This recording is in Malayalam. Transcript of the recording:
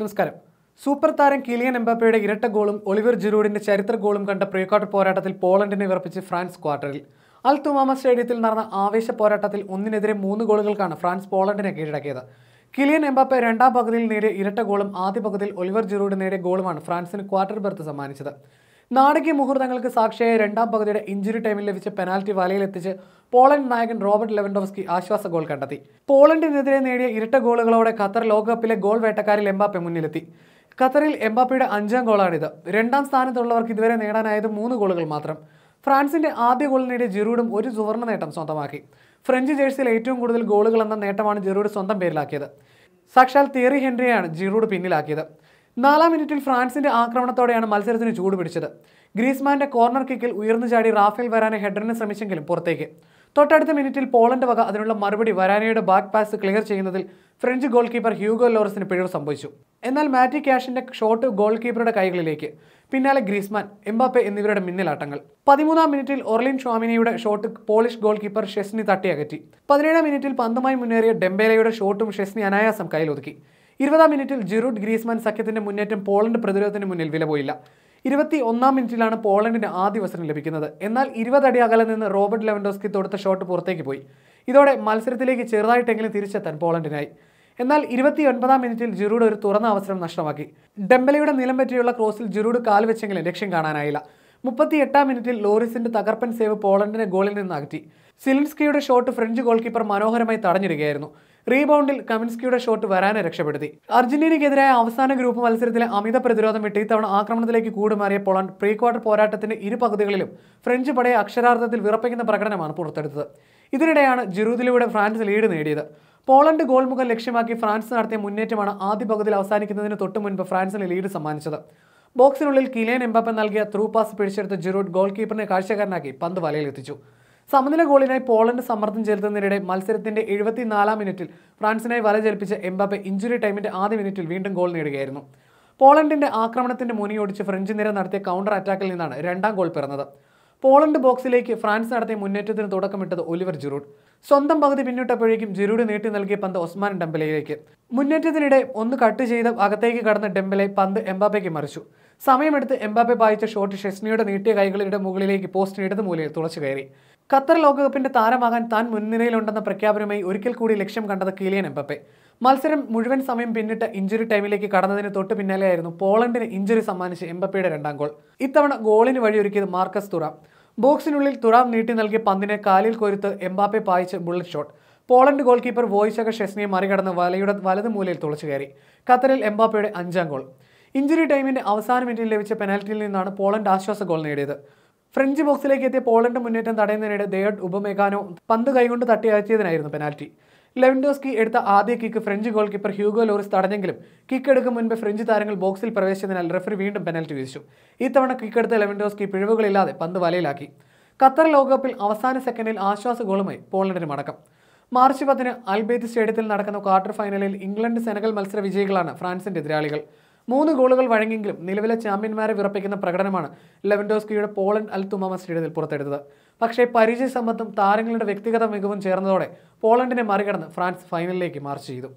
നമസ്കാരം സൂപ്പർ താരം കിലിയൻ എംബാപ്പയുടെ ഇരട്ട ഗോളും ഒളിവർ ജിറൂഡിന്റെ ചരിത്ര ഗോളും കണ്ട പ്രീക്വാർട്ടർ പോരാട്ടത്തിൽ പോളണ്ടിനെ വിറപ്പിച്ച് ഫ്രാൻസ് ക്വാർട്ടറിൽ അൽ തുമാമ സ്റ്റേഡിയത്തിൽ നടന്ന ആവേശ പോരാട്ടത്തിൽ ഒന്നിനെതിരെ മൂന്ന് ഗോളുകൾക്കാണ് ഫ്രാൻസ് പോളണ്ടിനെ കീഴടക്കിയത് കിലിയൻ എംബാപ്പെ രണ്ടാം പകുതിയിൽ നേടിയ ഇരട്ട ഗോളും ആദ്യ പകുതിയിൽ ഒലിവർ ജിറൂഡ് നേടിയ ഗോളുമാണ് ഫ്രാൻസിന് ക്വാർട്ടർ ബർത്ത് സമ്മാനിച്ചത് നാടകീയ മുഹൂർത്തങ്ങൾക്ക് സാക്ഷിയായ രണ്ടാം പകുതിയുടെ ഇഞ്ചുറി ടൈമിൽ ലഭിച്ച പെനാൽറ്റി വലയിലെത്തിച്ച് പോളണ്ട് നായകൻ റോബർട്ട് ലെവൻഡോവ്സ്കി ആശ്വാസ ഗോൾ കണ്ടെത്തി പോളണ്ടിനെതിരെ നേടിയ ഇരട്ട ഗോളുകളോടെ ഖത്തർ ലോകകപ്പിലെ ഗോൾ വേട്ടക്കാരിൽ എംബാപ്പെ മുന്നിലെത്തി ഖത്തറിൽ എംബാപ്പയുടെ അഞ്ചാം ഗോളാണിത് രണ്ടാം സ്ഥാനത്തുള്ളവർക്ക് ഇതുവരെ നേടാനായത് മൂന്ന് ഗോളുകൾ മാത്രം ഫ്രാൻസിന്റെ ആദ്യ ഗോൾ നേടിയ ജിറൂഡും ഒരു സുവർണ നേട്ടം സ്വന്തമാക്കി ഫ്രഞ്ച് ജേഴ്സിയിൽ ഏറ്റവും കൂടുതൽ ഗോളുകൾ എന്ന നേട്ടമാണ് ജിറൂഡ് സ്വന്തം പേരിലാക്കിയത് സാക്ഷാൽ തിയറി ഹെൻറിയാണ് ജിറൂഡ് പിന്നിലാക്കിയത് നാലാം മിനിറ്റിൽ ഫ്രാൻസിന്റെ ആക്രമണത്തോടെയാണ് മത്സരത്തിന് ചൂടുപിടിച്ചത് ഗ്രീസ്മാന്റെ കോർണർ കിക്കിൽ ഉയർന്നു ചാടി റാഫേൽ വരാനെ ഹെഡറിന് ശ്രമിച്ചെങ്കിലും പുറത്തേക്ക് തൊട്ടടുത്ത മിനിറ്റിൽ പോളണ്ട് വക അതിനുള്ള മറുപടി വരാനയുടെ ബാക്ക് പാസ് ക്ലിയർ ചെയ്യുന്നതിൽ ഫ്രഞ്ച് ഗോൾ കീപ്പർ ഹ്യൂഗോ ലോറസിന് പിഴവ് സംഭവിച്ചു എന്നാൽ മാറ്റി ക്യാഷിന്റെ ഷോട്ട് ഗോൾ കീപ്പറുടെ കൈകളിലേക്ക് പിന്നാലെ ഗ്രീസ്മാൻ എംബാപ്പെ എന്നിവരുടെ മിന്നലാട്ടങ്ങൾ പതിമൂന്നാം മിനിറ്റിൽ ഒർലിൻ ഷ്വാമിനിയുടെ shot Polish goalkeeper Szczesny തട്ടിയകറ്റി പതിനേഴാം മിനിറ്റിൽ പന്തുമായി മുന്നേറിയ ഡെംബേലയുടെ ഷോട്ടും ഷെസ്നി അനായാസം കയ്യിലൊതുക്കി ഇരുപതാം മിനിറ്റിൽ ജിറൂഡ് ഗ്രീസ്മാൻ സഖ്യത്തിന്റെ മുന്നേറ്റം പോളണ്ട് പ്രതിരോധത്തിന് മുന്നിൽ വിലപോയില്ല ഇരുപത്തി ഒന്നാം മിനിറ്റിലാണ് പോളണ്ടിന് ആദ്യ അവസരം ലഭിക്കുന്നത് എന്നാൽ ഇരുപതടി അകലെ നിന്ന് റോബർട്ട് ലെവൻഡോസ്കി തൊടുത്ത ഷോട്ട് പുറത്തേക്ക് പോയി ഇതോടെ മത്സരത്തിലേക്ക് ചെറുതായിട്ടെങ്കിലും തിരിച്ചെത്താൻ പോളണ്ടിനായി എന്നാൽ ഇരുപത്തി ഒൻപതാം മിനിറ്റിൽ ജിറൂഡ് ഒരു തുറന്ന അവസരം നഷ്ടമാക്കി ഡെംബലയുടെ നിലം പറ്റിയുള്ള ക്രോസിൽ ജിറൂഡ് കാൽവെച്ചെങ്കിലും ലക്ഷ്യം കാണാനായില്ല മുപ്പത്തി എട്ടാം മിനിറ്റിൽ ലോറിസിന്റെ തകർപ്പൻ സേവ് പോളണ്ടിനെ ഗോളിൽ നിന്ന് അകറ്റി സിലിൻസ്കിയുടെ ഷോട്ട് ഫ്രഞ്ച് ഗോൾ കീപ്പർ മനോഹരമായി തടഞ്ഞിരിക്കുകയായിരുന്നു റീബൗണ്ടിൽ കമിൻസ്കിയുടെ ഷോട്ട് വരാനെ രക്ഷപ്പെടുത്തി അർജന്റീനയ്ക്കെതിരായ അവസാന ഗ്രൂപ്പ് മത്സരത്തിലെ അമിത പ്രതിരോധം വിട്ട് ഇത്തവണ ആക്രമണത്തിലേക്ക് കൂടുമാറിയ പോളണ്ട് പ്രീ ക്വാർട്ടർ പോരാട്ടത്തിന്റെ ഇരു പകുതികളിലും ഫ്രഞ്ച് പടയെ അക്ഷരാർത്ഥത്തിൽ വിറപ്പിക്കുന്ന പ്രകടനമാണ് പുറത്തെടുത്തത് ഇതിനിടെയാണ് ജിറൂദിലൂടെ ഫ്രാൻസ് ലീഡ് നേടിയത് പോളണ്ട് ഗോൾ മുഖം ലക്ഷ്യമാക്കി ഫ്രാൻസ് നടത്തിയ മുന്നേറ്റമാണ് ആദ്യ പകുതിയിൽ അവസാനിക്കുന്നതിന് തൊട്ടു മുൻപ് ഫ്രാൻസിന് ലീഡ് സമ്മാനിച്ചത് ബോക്സിനുള്ളിൽ കിലേൻ എംബാപ്പ നൽകിയ ത്രൂ പാസ് പിടിച്ചെടുത്ത് ജിറൂഡ് ഗോൾ കീപ്പറിനെ കാഴ്ചക്കാരനാക്കി പന്ത് വലയിലെത്തിച്ചു സമനില ഗോളിനായി പോളണ്ട് സമ്മർദ്ദം ചെലുത്തുന്നതിനിടെ മത്സരത്തിന്റെ എഴുപത്തിനാലാം മിനിറ്റിൽ ഫ്രാൻസിനായി വല ജലിപ്പിച്ച എംബാപ്പെ ഇഞ്ചുറി ടൈമിന്റെ ആദ്യ മിനിറ്റിൽ വീണ്ടും ഗോൾ നേടുകയായിരുന്നു പോളണ്ടിന്റെ ആക്രമണത്തിന്റെ മുനിയോടിച്ച് ഫ്രഞ്ച് നിര നടത്തിയ കൗണ്ടർ അറ്റാക്കിൽ നിന്നാണ് രണ്ടാം ഗോൾ പിറന്നത് പോളണ്ട് ബോക്സിലേക്ക് ഫ്രാൻസ് നടത്തിയ മുന്നേറ്റത്തിന് തുടക്കമിട്ടത് ഒലിവർ ജിറൂഡ് സ്വന്തം പകുതി പിന്നിട്ടപ്പോഴേക്കും ജിറൂഡ് നീട്ടി നൽകിയ പന്ത് ഒസ്മാൻ ഡെമ്പലയിലേക്ക് മുന്നേറ്റത്തിനിടെ ഒന്ന് കട്ട് ചെയ്ത് അകത്തേക്ക് കടന്ന ഡെമ്പലെ പന്ത് എംബാബയ്ക്ക് മറിച്ചു സമയമെടുത്ത് എംബാബെ പായിച്ച ഷോട്ട് ഷെസ്നിയുടെ നീട്ടിയ കൈകളുടെ മുകളിലേക്ക് പോസ്റ്റ് ഇടത് മൂലയിൽ തുളച്ചു കയറി ഖത്തർ ലോകകപ്പിന്റെ താരമാകാൻ താൻ മുൻനിരയിലുണ്ടെന്ന പ്രഖ്യാപനമായി ഒരിക്കൽ കൂടി ലക്ഷ്യം കണ്ടത് കിലിയൻ എംബപ്പെ മത്സരം മുഴുവൻ സമയം പിന്നിട്ട് ഇഞ്ചുറി ടൈമിലേക്ക് കടന്നതിന് തൊട്ട് പിന്നാലെയായിരുന്നു പോളണ്ടിന് ഇഞ്ചുറി സമ്മാനിച്ച് എംബപ്പയുടെ രണ്ടാം ഗോൾ ഇത്തവണ ഗോളിന് വഴിയൊരുക്കിയത് മാർക്കസ് തുറാം ബോക്സിനുള്ളിൽ തുറാം നീട്ടി നൽകിയ പന്തിനെ കാലിൽ കൊരുത്ത് എംബാപ്പെ പായിച്ച് bullet shot Poland goalkeeper Wojciech ഷെസ്നിയെ മറികടന്ന് വലയുടെ വലത് മൂലയിൽ തുളച്ചു കയറി ഖത്തറിൽ എംബാപ്പയുടെ അഞ്ചാം ഗോൾ ഇഞ്ചുറി ടൈമിന്റെ അവസാന മിനിറ്റിൽ ലഭിച്ച പെനാൽറ്റിയിൽ നിന്നാണ് പോളണ്ട് ആശ്വാസ ഗോൾ നേടിയത് ഫ്രഞ്ച് ബോക്സിലേക്ക് എത്തിയ പോളണ്ട് മുന്നേറ്റം തടയുന്നതിനിടെ ദേഡ് ഉപമേഖാനോ പന്ത് കൈകൊണ്ട് തട്ടി പെനാൽറ്റി ലെവൻഡോസ്കി എടുത്ത ആദ്യ kick French goalkeeper Hugo Lloris തടഞ്ഞെങ്കിലും കിക്ക് എടുക്കും മുൻപ് ഫ്രഞ്ച് താരങ്ങൾ ബോക്സിൽ പ്രവേശിച്ചതിനാൽ റെഫറി വീണ്ടും പെനൽറ്റി വിധിച്ചു ഇത്തവണ എടുത്ത ലെവൻഡോസ്കി പിഴവുകളില്ലാതെ പന്ത് വലയിലാക്കി ഖത്തർ ലോകകപ്പിൽ അവസാന സെക്കൻഡിൽ ആശ്വാസ ഗോളുമായി പോളണ്ടിന് മടക്കം മാർച്ച് പത്തിന് അൽബേത്ത് സ്റ്റേഡിയത്തിൽ നടക്കുന്ന ക്വാർട്ടർ ഫൈനലിൽ ഇംഗ്ലണ്ട് സെനഗൽ മത്സര വിജയികളാണ് ഫ്രാൻസിന്റെ എതിരാളികൾ മൂന്ന് ഗോളുകൾ വഴങ്ങിയെങ്കിലും നിലവിലെ ചാമ്പ്യന്മാരെ വിറപ്പിക്കുന്ന പ്രകടനമാണ് ലെവൻഡോസ്കിയുടെ പോളണ്ട് അൽ തുമാമ സ്റ്റേഡിയത്തിൽ പുറത്തെടുത്തത് പക്ഷേ സംബന്ധം താരങ്ങളുടെ വ്യക്തിഗത മികവും ചേർന്നതോടെ പോളണ്ടിനെ മറികടന്ന് ഫ്രാൻസ് ഫൈനലിലേക്ക് മാർച്ച് ചെയ്തു